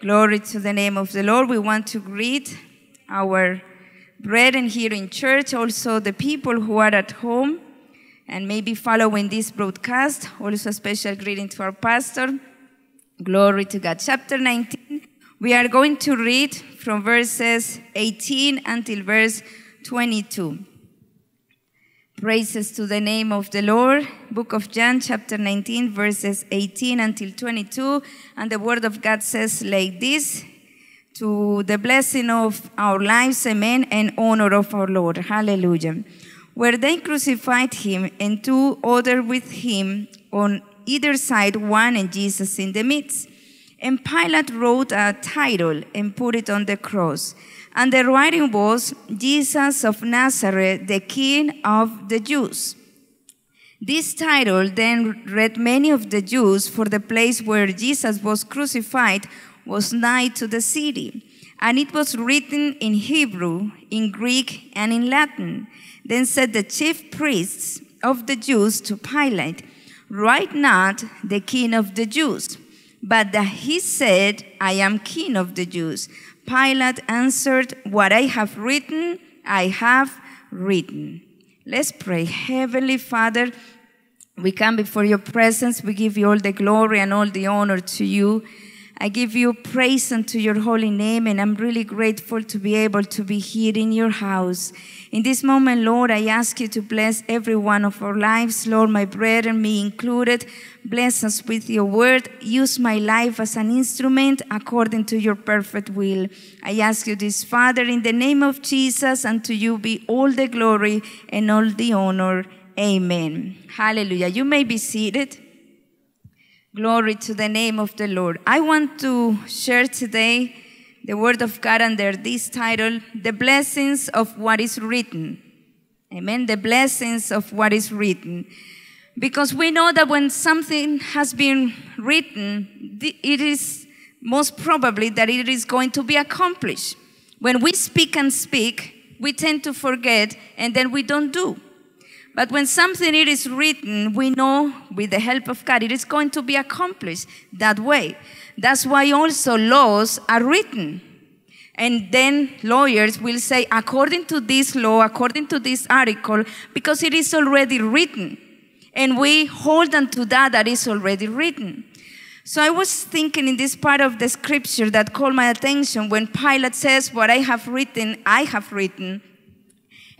Glory to the name of the Lord. We want to greet our brethren here in church, also the people who are at home and maybe following this broadcast. Also, a special greeting to our pastor. Glory to God. Chapter 19, we are going to read from verses 18 until verse 22. Praises to the name of the Lord. Book of John, chapter 19, verses 18 until 22. And the word of God says like this To the blessing of our lives, amen, and honor of our Lord. Hallelujah. Where they crucified him and two other with him on either side, one and Jesus in the midst. And Pilate wrote a title and put it on the cross. And the writing was Jesus of Nazareth, the King of the Jews. This title then read many of the Jews, for the place where Jesus was crucified was nigh to the city. And it was written in Hebrew, in Greek, and in Latin. Then said the chief priests of the Jews to Pilate, Write not the King of the Jews, but that he said, I am King of the Jews. Pilate answered, What I have written, I have written. Let's pray. Heavenly Father, we come before your presence. We give you all the glory and all the honor to you. I give you praise unto your holy name, and I'm really grateful to be able to be here in your house. In this moment, Lord, I ask you to bless every one of our lives, Lord, my brethren, me included. Bless us with your word. Use my life as an instrument according to your perfect will. I ask you this, Father, in the name of Jesus, and to you be all the glory and all the honor. Amen. Hallelujah. You may be seated. Glory to the name of the Lord. I want to share today the Word of God under this title, The Blessings of What is Written. Amen. The blessings of what is written. Because we know that when something has been written, it is most probably that it is going to be accomplished. When we speak and speak, we tend to forget and then we don't do. But when something it is written, we know with the help of God it is going to be accomplished that way. That's why also laws are written. And then lawyers will say, according to this law, according to this article, because it is already written. And we hold on to that that is already written. So I was thinking in this part of the scripture that called my attention when Pilate says, What I have written, I have written.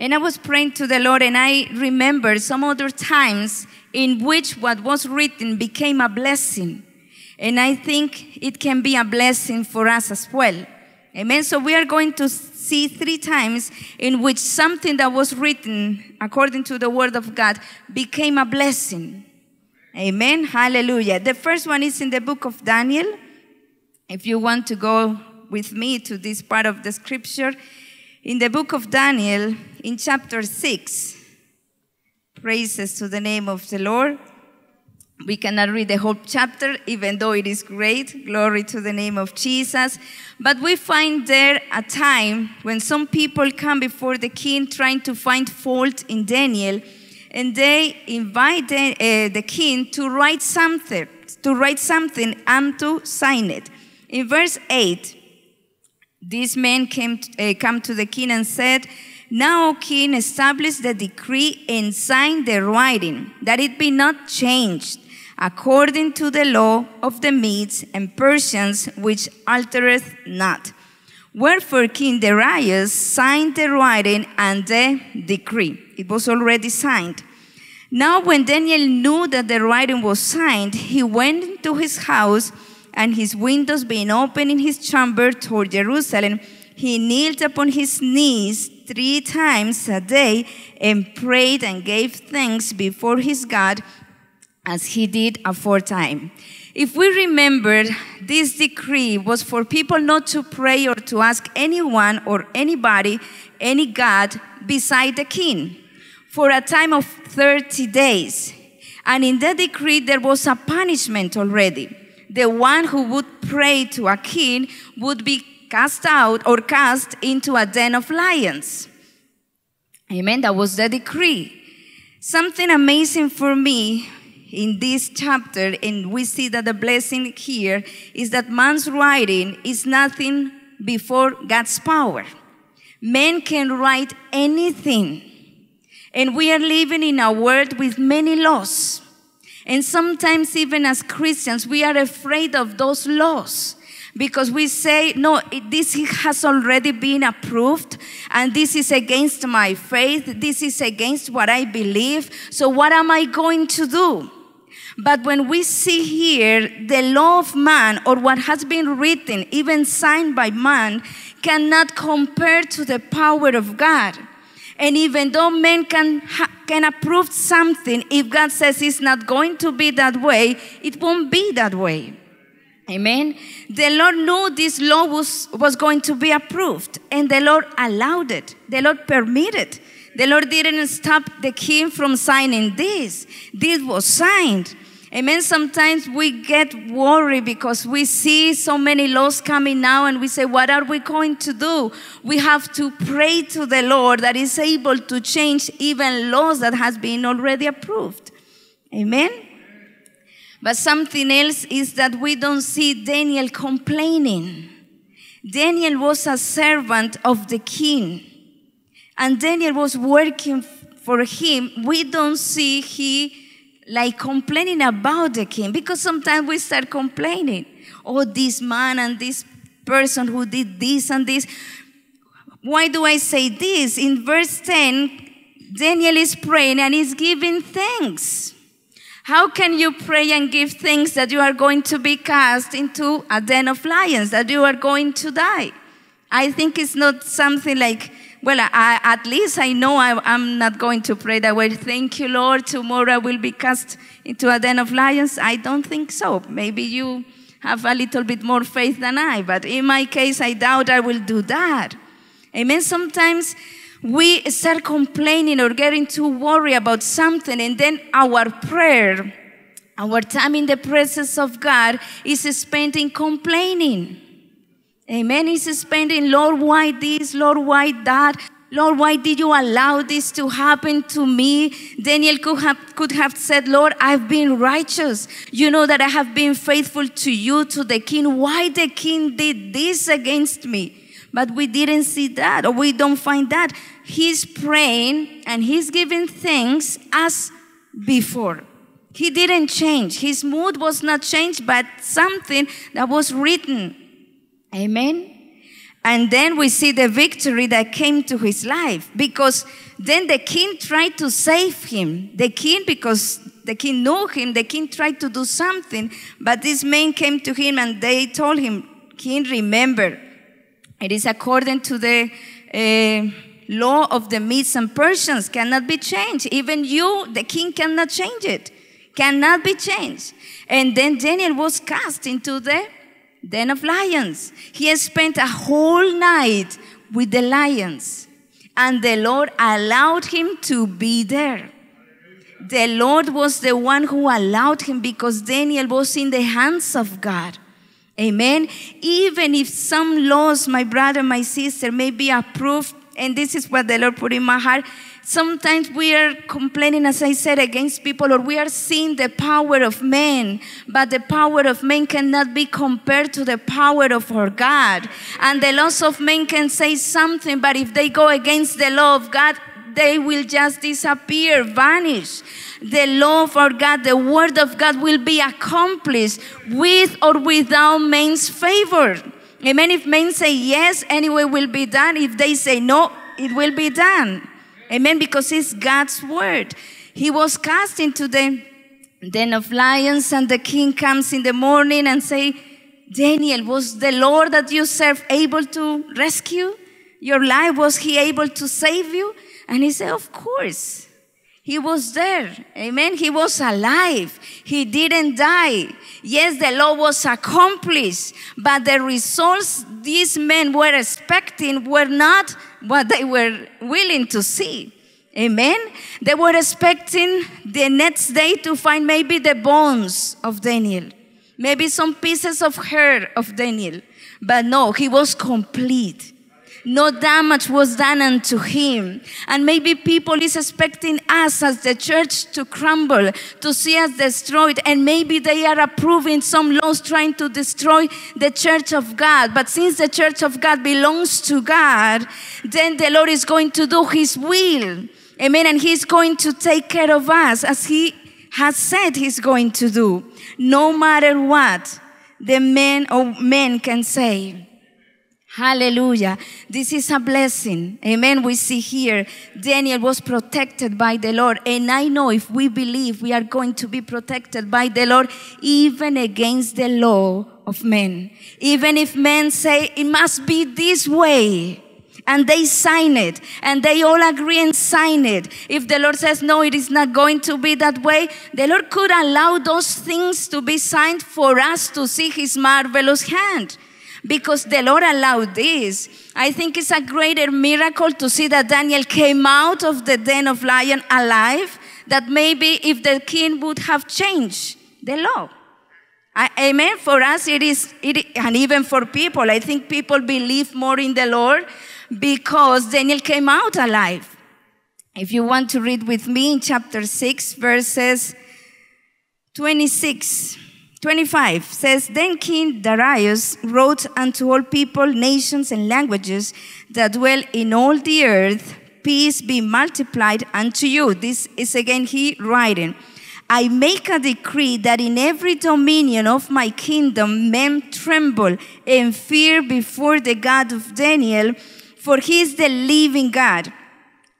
And I was praying to the Lord, and I remember some other times in which what was written became a blessing. And I think it can be a blessing for us as well. Amen. So we are going to see three times in which something that was written according to the word of God became a blessing. Amen. Hallelujah. The first one is in the book of Daniel. If you want to go with me to this part of the scripture, in the book of Daniel, in chapter 6, praises to the name of the Lord. We cannot read the whole chapter, even though it is great. Glory to the name of Jesus. But we find there a time when some people come before the king trying to find fault in Daniel, and they invite the, uh, the king to write something, to write something and to sign it. In verse 8, these men came uh, come to the king and said, Now, O king, establish the decree and sign the writing, that it be not changed, according to the law of the Medes and Persians, which altereth not. Wherefore King Darius signed the writing and the decree. It was already signed. Now, when Daniel knew that the writing was signed, he went into his house and his windows being open in his chamber toward Jerusalem, he kneeled upon his knees three times a day and prayed and gave thanks before his God as he did aforetime. If we remember, this decree was for people not to pray or to ask anyone or anybody, any God beside the king for a time of 30 days. And in that decree, there was a punishment already the one who would pray to a king would be cast out or cast into a den of lions. Amen. That was the decree. Something amazing for me in this chapter, and we see that the blessing here is that man's writing is nothing before God's power. Men can write anything. And we are living in a world with many laws. And sometimes, even as Christians, we are afraid of those laws because we say, no, this has already been approved, and this is against my faith, this is against what I believe, so what am I going to do? But when we see here the law of man, or what has been written, even signed by man, cannot compare to the power of God. And even though men can, can approve something, if God says it's not going to be that way, it won't be that way. Amen. The Lord knew this law was, was going to be approved, and the Lord allowed it. The Lord permitted. The Lord didn't stop the king from signing this. This was signed. Amen. Sometimes we get worried because we see so many laws coming now and we say, What are we going to do? We have to pray to the Lord that is able to change even laws that has been already approved. Amen. But something else is that we don't see Daniel complaining. Daniel was a servant of the king, and Daniel was working for him. We don't see he like complaining about the king because sometimes we start complaining. Oh, this man and this person who did this and this. Why do I say this? In verse 10, Daniel is praying and he's giving thanks. How can you pray and give thanks that you are going to be cast into a den of lions, that you are going to die? I think it's not something like well, I, at least I know I, am not going to pray that way. Thank you, Lord. Tomorrow I will be cast into a den of lions. I don't think so. Maybe you have a little bit more faith than I, but in my case, I doubt I will do that. Amen. Sometimes we start complaining or getting too worried about something, and then our prayer, our time in the presence of God, is spent in complaining. Amen. He's spending, Lord, why this? Lord, why that? Lord, why did you allow this to happen to me? Daniel could have, could have said, Lord, I've been righteous. You know that I have been faithful to you, to the king. Why the king did this against me? But we didn't see that, or we don't find that. He's praying and he's giving thanks as before. He didn't change. His mood was not changed, but something that was written Amen. And then we see the victory that came to his life because then the king tried to save him. The king, because the king knew him, the king tried to do something, but this man came to him and they told him, King, remember, it is according to the uh, law of the Medes and Persians, cannot be changed. Even you, the king, cannot change it, cannot be changed. And then Daniel was cast into the den of lions. He has spent a whole night with the lions, and the Lord allowed him to be there. The Lord was the one who allowed him because Daniel was in the hands of God. Amen. Even if some laws, my brother, my sister, may be approved, and this is what the Lord put in my heart, Sometimes we are complaining, as I said, against people, or we are seeing the power of men, but the power of men cannot be compared to the power of our God. And the laws of men can say something, but if they go against the law of God, they will just disappear, vanish. The law of our God, the word of God will be accomplished with or without men's favor. Amen. If men say yes, anyway will be done. If they say no, it will be done. Amen. Because it's God's word. He was cast into the den of lions, and the king comes in the morning and say, Daniel, was the Lord that you serve able to rescue your life? Was he able to save you? And he said, Of course. He was there. Amen. He was alive. He didn't die. Yes, the law was accomplished, but the results these men were expecting were not what they were willing to see. Amen. They were expecting the next day to find maybe the bones of Daniel, maybe some pieces of hair of Daniel. But no, he was complete. No damage was done unto him. And maybe people is expecting us as the church to crumble, to see us destroyed. And maybe they are approving some laws trying to destroy the church of God. But since the church of God belongs to God, then the Lord is going to do his will. Amen. And he's going to take care of us as he has said he's going to do, no matter what the men or men can say. Hallelujah. This is a blessing. Amen. We see here Daniel was protected by the Lord. And I know if we believe we are going to be protected by the Lord, even against the law of men. Even if men say it must be this way and they sign it and they all agree and sign it. If the Lord says, no, it is not going to be that way, the Lord could allow those things to be signed for us to see his marvelous hand because the Lord allowed this. I think it's a greater miracle to see that Daniel came out of the den of lion alive that maybe if the king would have changed the law. I, amen. For us, it is, it, and even for people, I think people believe more in the Lord because Daniel came out alive. If you want to read with me in chapter 6, verses 26. 25 says, Then King Darius wrote unto all people, nations, and languages that dwell in all the earth, Peace be multiplied unto you. This is again he writing. I make a decree that in every dominion of my kingdom men tremble and fear before the God of Daniel, for he is the living God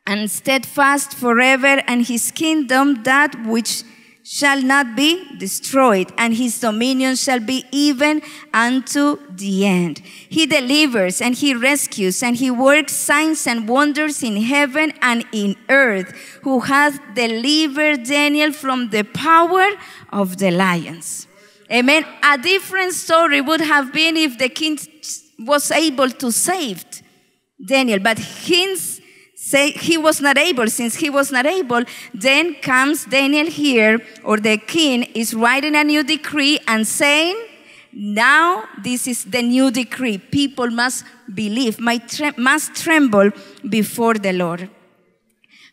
and steadfast forever, and his kingdom that which shall not be destroyed, and his dominion shall be even unto the end. He delivers and he rescues, and he works signs and wonders in heaven and in earth, who hath delivered Daniel from the power of the lions. Amen. A different story would have been if the king was able to save Daniel, but his say he was not able, since he was not able, then comes Daniel here, or the king is writing a new decree and saying, now this is the new decree. People must believe, must tremble before the Lord.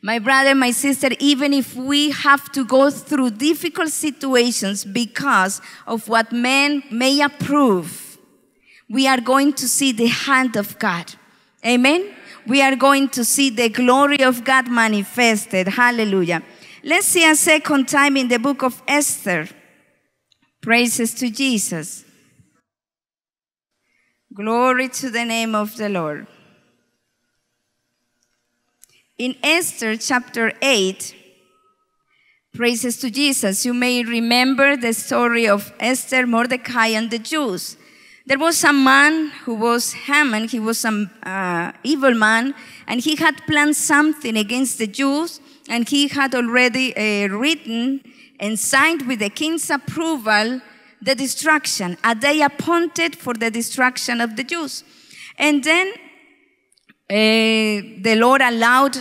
My brother, my sister, even if we have to go through difficult situations because of what men may approve, we are going to see the hand of God. Amen? we are going to see the glory of God manifested. Hallelujah. Let's see a second time in the book of Esther. Praises to Jesus. Glory to the name of the Lord. In Esther chapter 8, praises to Jesus, you may remember the story of Esther, Mordecai, and the Jews. There was a man who was Haman, he was an uh, evil man, and he had planned something against the Jews, and he had already uh, written and signed with the king's approval the destruction, a day appointed for the destruction of the Jews. And then uh, the Lord allowed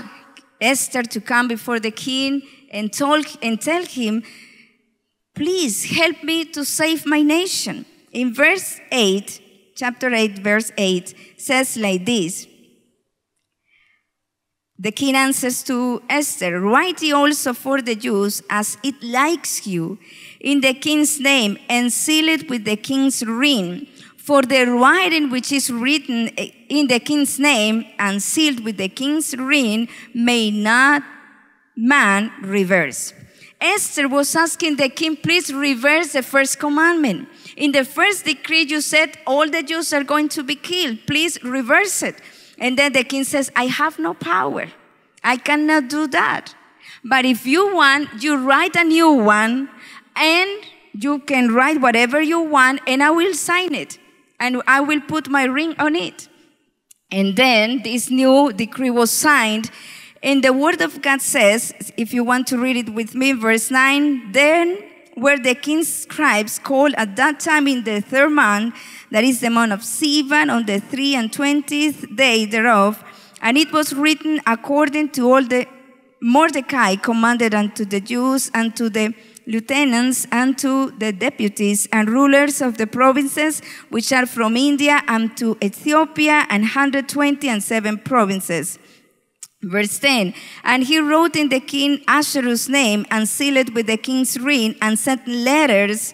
Esther to come before the king and, told, and tell him, Please help me to save my nation. In verse 8, chapter 8, verse 8, says like this The king answers to Esther, Write ye also for the Jews as it likes you in the king's name, and seal it with the king's ring. For the writing which is written in the king's name and sealed with the king's ring may not man reverse. Esther was asking the king, please reverse the first commandment. In the first decree, you said all the Jews are going to be killed. Please reverse it. And then the king says, I have no power. I cannot do that. But if you want, you write a new one and you can write whatever you want and I will sign it and I will put my ring on it. And then this new decree was signed and the word of God says, if you want to read it with me, verse 9, then were the king's scribes called at that time in the third month, that is the month of Sivan, on the three and twentieth day thereof, and it was written according to all the Mordecai commanded unto the Jews and to the lieutenants and to the deputies and rulers of the provinces which are from India and to Ethiopia and 120 and seven provinces Verse 10 And he wrote in the king Asherus name and sealed it with the king's ring and sent letters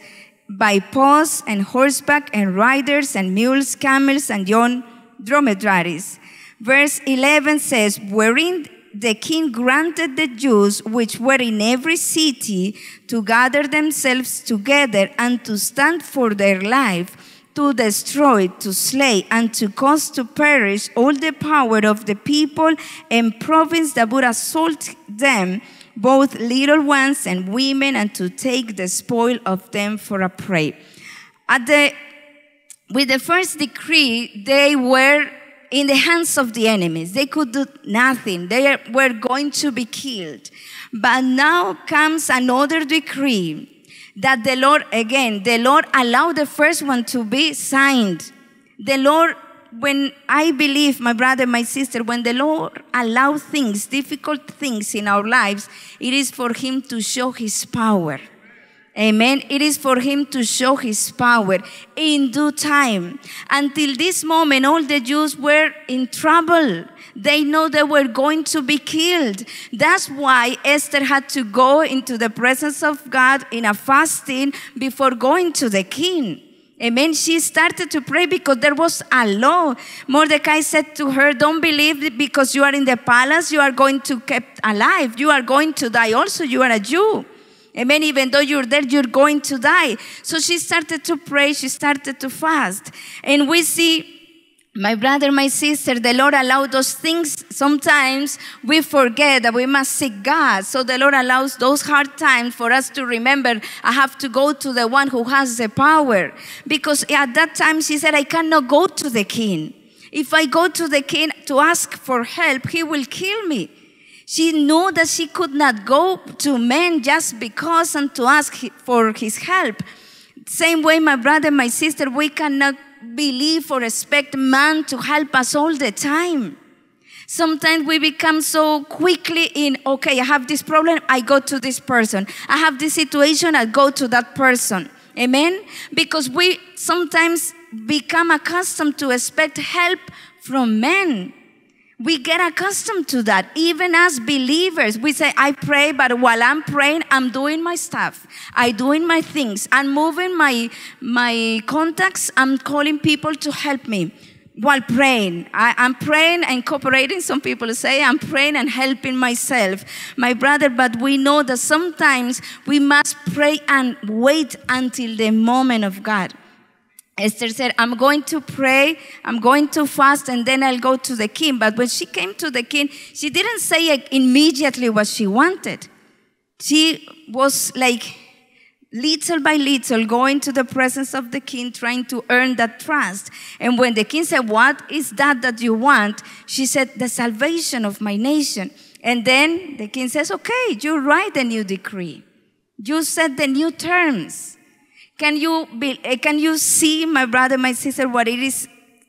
by post and horseback and riders and mules, camels, and young dromedaries. Verse 11 says, Wherein the king granted the Jews which were in every city to gather themselves together and to stand for their life to destroy, to slay, and to cause to perish all the power of the people and province that would assault them, both little ones and women, and to take the spoil of them for a prey. At the, with the first decree, they were in the hands of the enemies. They could do nothing. They were going to be killed. But now comes another decree that the Lord, again, the Lord allowed the first one to be signed. The Lord, when I believe, my brother, my sister, when the Lord allows things, difficult things in our lives, it is for Him to show His power. Amen. It is for him to show his power in due time. Until this moment, all the Jews were in trouble. They know they were going to be killed. That's why Esther had to go into the presence of God in a fasting before going to the king. Amen. She started to pray because there was a law. Mordecai said to her, Don't believe because you are in the palace, you are going to kept alive. You are going to die also. You are a Jew. Amen. Even though you're dead, you're going to die. So she started to pray, she started to fast. And we see my brother, my sister, the Lord allowed those things. Sometimes we forget that we must seek God. So the Lord allows those hard times for us to remember I have to go to the one who has the power. Because at that time she said, I cannot go to the king. If I go to the king to ask for help, he will kill me. She knew that she could not go to men just because and to ask for his help. Same way, my brother, my sister, we cannot believe or expect man to help us all the time. Sometimes we become so quickly in, okay, I have this problem, I go to this person. I have this situation, I go to that person. Amen? Because we sometimes become accustomed to expect help from men we get accustomed to that. Even as believers, we say, I pray, but while I'm praying, I'm doing my stuff. I'm doing my things. I'm moving my, my contacts. I'm calling people to help me while praying. I, am praying and cooperating. Some people say I'm praying and helping myself, my brother. But we know that sometimes we must pray and wait until the moment of God. Esther said, I'm going to pray, I'm going to fast, and then I'll go to the king. But when she came to the king, she didn't say immediately what she wanted. She was like little by little going to the presence of the king, trying to earn that trust. And when the king said, What is that that you want? She said, The salvation of my nation. And then the king says, Okay, you write a new decree, you set the new terms. Can you, be, eh, can you see, my brother, my sister, what it is?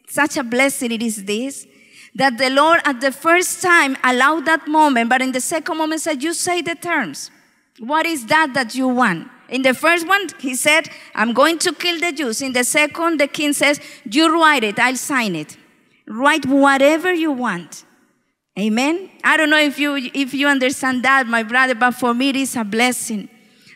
Such a blessing it is this that the Lord at the first time allowed that moment, but in the second moment said, You say the terms. What is that that you want? In the first one, he said, I'm going to kill the Jews. In the second, the king says, You write it, I'll sign it. Write whatever you want. Amen. I don't know if you if you understand that, my brother, but for me it is a blessing.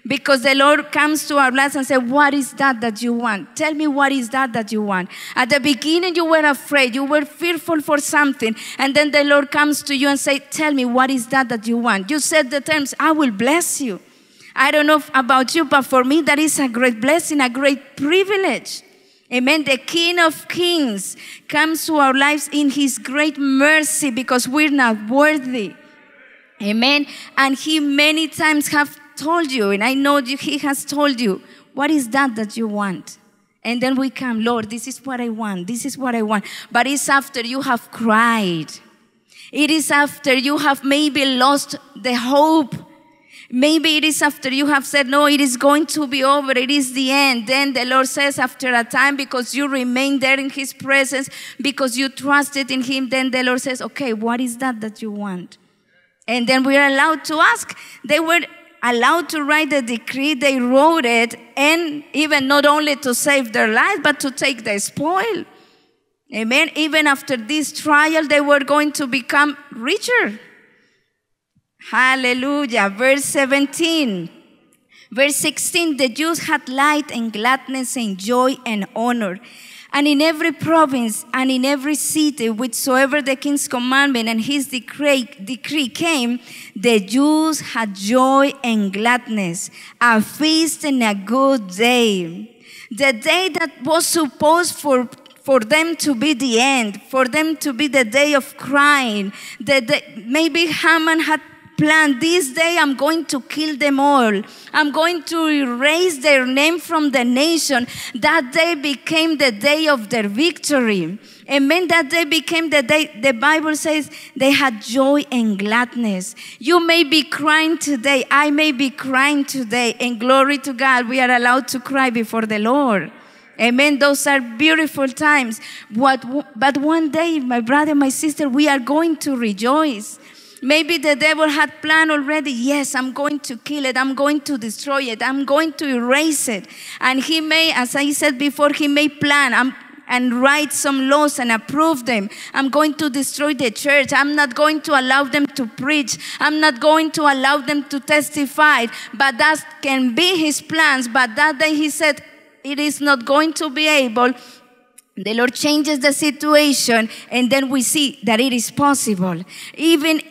Because the Lord comes to our lives and says, What is that that you want? Tell me what is that that you want. At the beginning, you were afraid, you were fearful for something. And then the Lord comes to you and says, Tell me what is that that you want. You said the terms, I will bless you. I don't know about you, but for me, that is a great blessing, a great privilege. Amen. The King of Kings comes to our lives in His great mercy because we're not worthy. Amen. And He many times have told you, and I know you, He has told you, what is that that you want? And then we come, Lord, this is what I want, this is what I want. But it's after you have cried. It is after you have maybe lost the hope. Maybe it is after you have said, No, it is going to be over. It is the end. Then the Lord says, After a time, because you remain there in His presence, because you trusted in Him, then the Lord says, Okay, what is that that you want? And then we are allowed to ask. They were allowed to write the decree, they wrote it, and even not only to save their lives, but to take the spoil. Amen. Even after this trial, they were going to become richer. Hallelujah. Verse 17. Verse 16 The Jews had light and gladness and joy and honor and in every province and in every city, whichsoever the king's commandment and his decree, decree came, the Jews had joy and gladness, a feast and a good day. The day that was supposed for for them to be the end, for them to be the day of crying. That maybe Haman had plan. This day I'm going to kill them all. I'm going to erase their name from the nation. That day became the day of their victory. Amen. That day became the day, the Bible says they had joy and gladness. You may be crying today. I may be crying today. And glory to God, we are allowed to cry before the Lord. Amen. Those are beautiful times. What, but one day, my brother, my sister, we are going to rejoice. Maybe the devil had planned already, yes, I'm going to kill it, I'm going to destroy it, I'm going to erase it. And he may, as I said before, he may plan, I'm and write some laws and approve them. I'm going to destroy the church. I'm not going to allow them to preach. I'm not going to allow them to testify. But that can be his plans. But that day he said, it is not going to be able. The Lord changes the situation, and then we see that it is possible. Even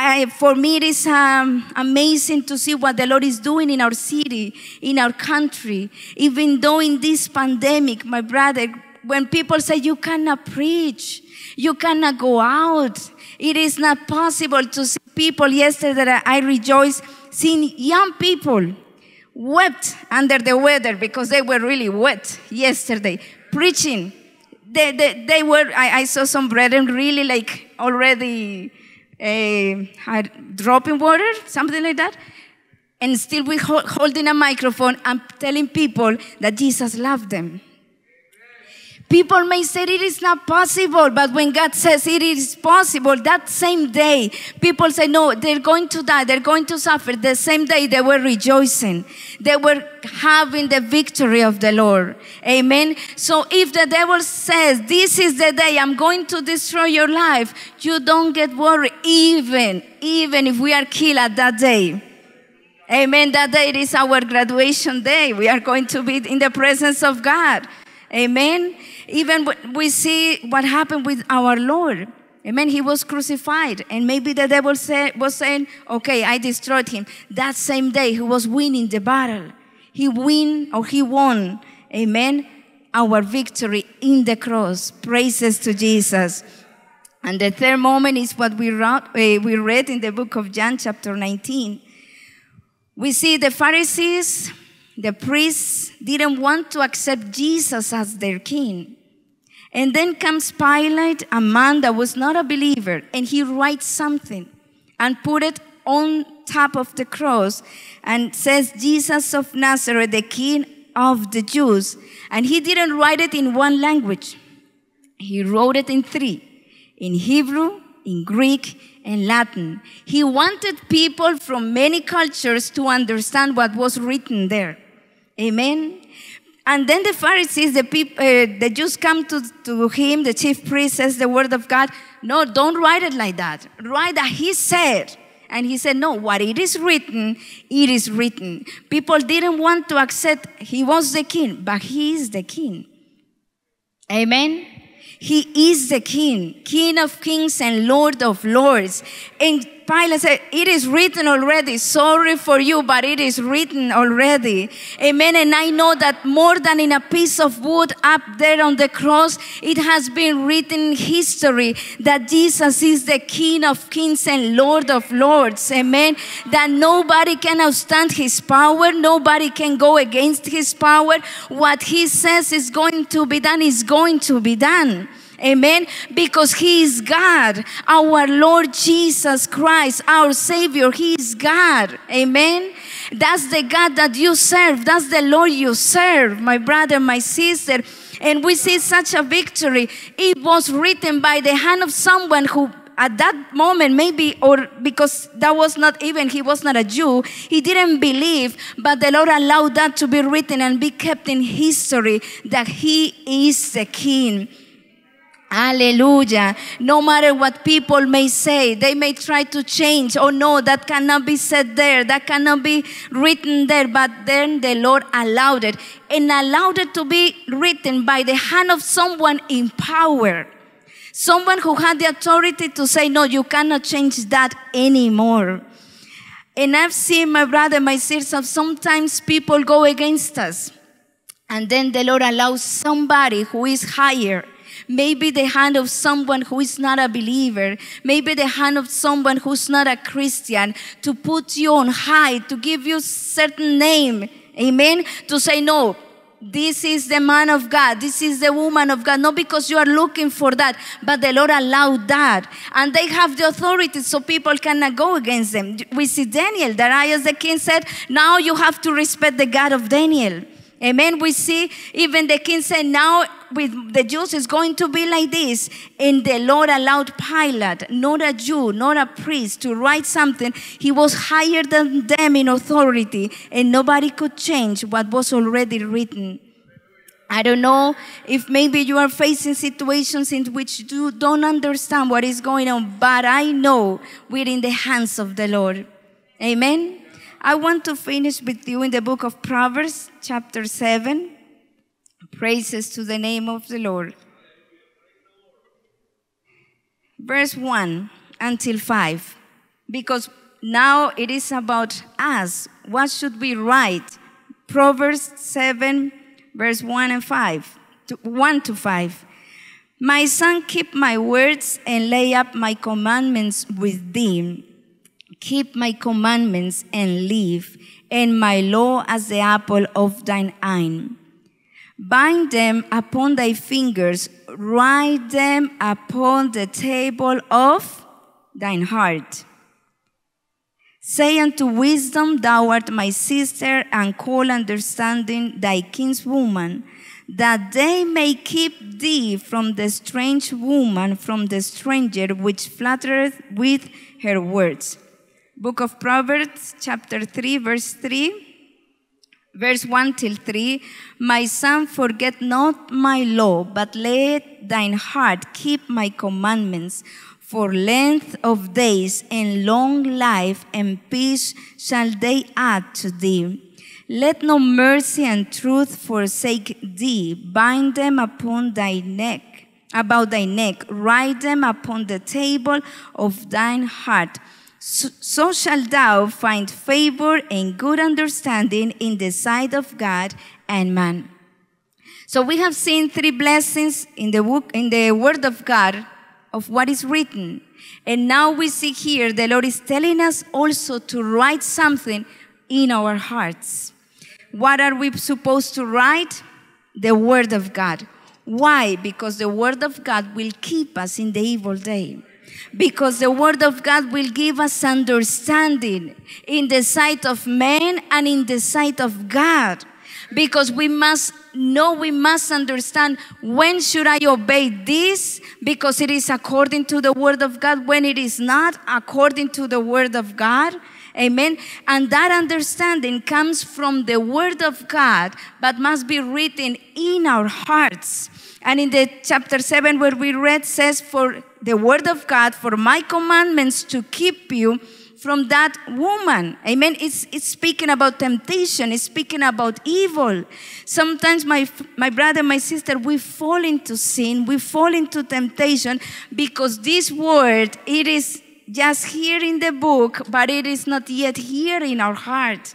I, for me, it is um, amazing to see what the Lord is doing in our city, in our country. Even though in this pandemic, my brother, when people say you cannot preach, you cannot go out, it is not possible to see people. Yesterday, I rejoiced seeing young people wept under the weather because they were really wet yesterday, preaching. They, they, they were, I, I saw some brethren really like already a, a drop in water, something like that. And still we are holding a microphone and telling people that Jesus loved them. People may say it is not possible, but when God says it is possible, that same day, people say, No, they're going to die, they're going to suffer. The same day they were rejoicing, they were having the victory of the Lord. Amen. So if the devil says, This is the day I'm going to destroy your life, you don't get worried, even, even if we are killed at that day. Amen. That day is our graduation day. We are going to be in the presence of God. Amen. Even we see what happened with our Lord. Amen. He was crucified. And maybe the devil say, was saying, okay, I destroyed him. That same day, he was winning the battle. He win or he won. Amen. Our victory in the cross. Praises to Jesus. And the third moment is what we, eh, we read in the book of John, chapter 19. We see the Pharisees, the priests, didn't want to accept Jesus as their king. And then comes Pilate, a man that was not a believer, and he writes something and put it on top of the cross and says, Jesus of Nazareth, the King of the Jews. And he didn't write it in one language. He wrote it in three, in Hebrew, in Greek, and Latin. He wanted people from many cultures to understand what was written there. Amen. And then the Pharisees, the, people, uh, the Jews come to, to him, the chief priest says the word of God. No, don't write it like that. Write that he said. And he said, No, what it is written, it is written. People didn't want to accept he was the king, but he is the king. Amen. He is the king, king of kings and lord of lords. And Pilate said, It is written already. Sorry for you, but it is written already. Amen. And I know that more than in a piece of wood up there on the cross, it has been written history that Jesus is the King of kings and Lord of lords. Amen. That nobody can outstand his power, nobody can go against his power. What he says is going to be done is going to be done. Amen. Because He is God, our Lord Jesus Christ, our Savior. He is God. Amen. That's the God that you serve. That's the Lord you serve, my brother, my sister. And we see such a victory. It was written by the hand of someone who at that moment maybe or because that was not even he was not a jew he didn't believe but the lord allowed that to be written and be kept in history that he is the king Hallelujah. No matter what people may say, they may try to change. Oh no, that cannot be said there. That cannot be written there. But then the Lord allowed it and allowed it to be written by the hand of someone in power. Someone who had the authority to say, no, you cannot change that anymore. And I've seen my brother, my sister, sometimes people go against us. And then the Lord allows somebody who is higher Maybe the hand of someone who is not a believer. Maybe the hand of someone who's not a Christian to put you on high, to give you certain name. Amen. To say, no, this is the man of God, this is the woman of God, not because you are looking for that, but the Lord allowed that. And they have the authority so people cannot go against them. We see Daniel, Darius the king said, Now you have to respect the God of Daniel. Amen. We see even the king said, Now with the Jews is going to be like this. And the Lord allowed Pilate, not a Jew, not a priest, to write something. He was higher than them in authority, and nobody could change what was already written. I don't know if maybe you are facing situations in which you don't understand what is going on, but I know we're in the hands of the Lord. Amen. I want to finish with you in the book of Proverbs, chapter 7. Praises to the name of the Lord. Verse 1 until 5. Because now it is about us. What should we write? Proverbs 7, verse 1 and 5. To 1 to 5. My son, keep my words and lay up my commandments with thee keep my commandments and live, and my law as the apple of thine eye. Bind them upon thy fingers, write them upon the table of thine heart. Say unto wisdom, Thou art my sister, and call understanding thy kinswoman, that they may keep thee from the strange woman, from the stranger which flattereth with her words. Book of Proverbs, chapter 3, verse 3. Verse 1 till 3 My son, forget not my law, but let thine heart keep my commandments. For length of days and long life and peace shall they add to thee. Let no mercy and truth forsake thee. Bind them upon thy neck, about thy neck. Write them upon the table of thine heart so, shalt shall thou find favor and good understanding in the sight of God and man. So we have seen three blessings in the, book, in the word of God of what is written. And now we see here the Lord is telling us also to write something in our hearts. What are we supposed to write? The Word of God. Why? Because the Word of God will keep us in the evil day because the word of God will give us understanding in the sight of men and in the sight of God. Because we must know, we must understand when should I obey this? Because it is according to the word of God, when it is not according to the word of God. Amen. And that understanding comes from the word of God, but must be written in our hearts. And in the chapter 7 where we read says, For the word of God, for my commandments to keep you from that woman. Amen. It's, it's speaking about temptation, it's speaking about evil. Sometimes, my, my brother, my sister, we fall into sin, we fall into temptation because this word, it is just here in the book, but it is not yet here in our heart.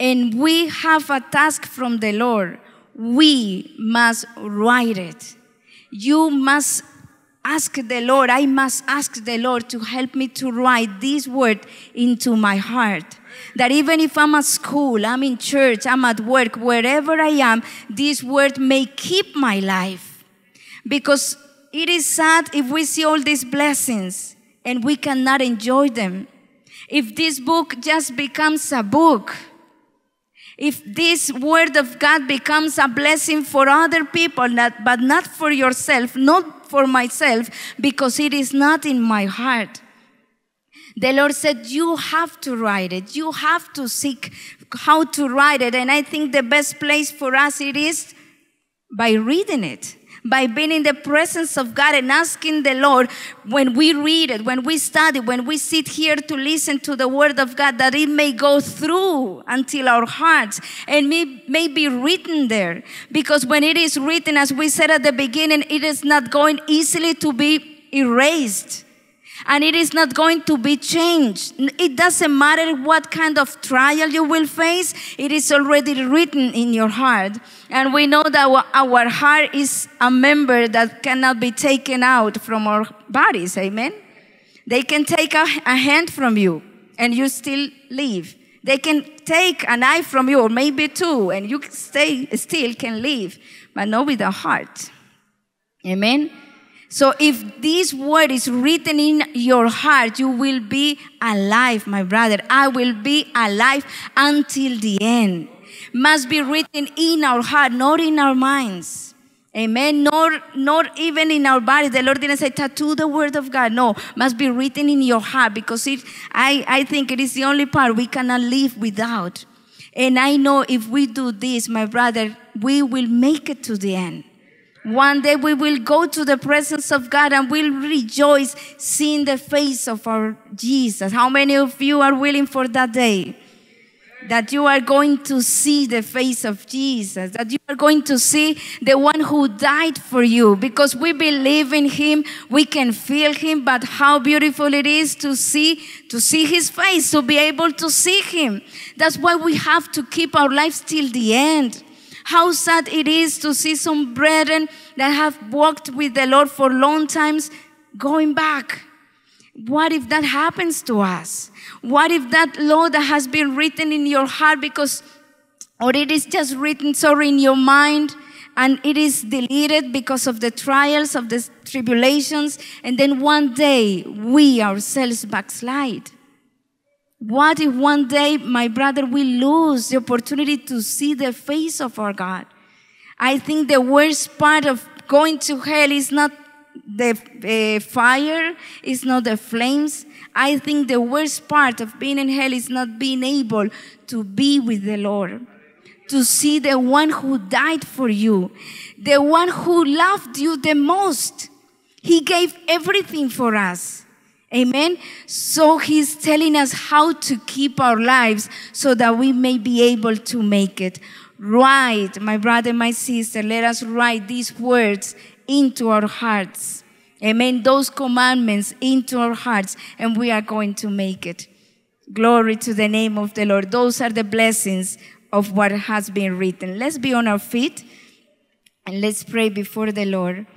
And we have a task from the Lord. We must write it. You must ask the Lord, I must ask the Lord to help me to write this word into my heart. That even if I'm at school, I'm in church, I'm at work, wherever I am, this word may keep my life. Because it is sad if we see all these blessings and we cannot enjoy them. If this book just becomes a book, if this word of God becomes a blessing for other people, not, but not for yourself, not for myself, because it is not in my heart. The Lord said, You have to write it. You have to seek how to write it. And I think the best place for us it is by reading it by being in the presence of God and asking the Lord when we read it, when we study, when we sit here to listen to the Word of God, that it may go through until our hearts and may, may be written there. Because when it is written, as we said at the beginning, it is not going easily to be erased and it is not going to be changed. It doesn't matter what kind of trial you will face, it is already written in your heart. And we know that our heart is a member that cannot be taken out from our bodies. Amen? They can take a, a hand from you and you still live. They can take an eye from you, or maybe two, and you stay still can live, but not with a heart. Amen? So if this word is written in your heart, you will be alive, my brother. I will be alive until the end. Must be written in our heart, not in our minds. Amen. Nor, not even in our body. The Lord didn't say tattoo the word of God. No, must be written in your heart because it, I, I think it is the only part we cannot live without. And I know if we do this, my brother, we will make it to the end. One day we will go to the presence of God and we'll rejoice seeing the face of our Jesus. How many of you are willing for that day? That you are going to see the face of Jesus, that you are going to see the one who died for you because we believe in him, we can feel him, but how beautiful it is to see, to see his face, to be able to see him. That's why we have to keep our lives till the end how sad it is to see some brethren that have walked with the Lord for long times going back. What if that happens to us? What if that law that has been written in your heart because, or it is just written, sorry, in your mind, and it is deleted because of the trials of the tribulations and then one day we ourselves backslide what if one day, my brother, we lose the opportunity to see the face of our God? I think the worst part of going to hell is not the uh, fire, it's not the flames. I think the worst part of being in hell is not being able to be with the Lord, to see the one who died for you, the one who loved you the most. He gave everything for us. Amen. So he's telling us how to keep our lives so that we may be able to make it. Write, my brother, my sister, let us write these words into our hearts. Amen. Those commandments into our hearts, and we are going to make it. Glory to the name of the Lord. Those are the blessings of what has been written. Let's be on our feet and let's pray before the Lord.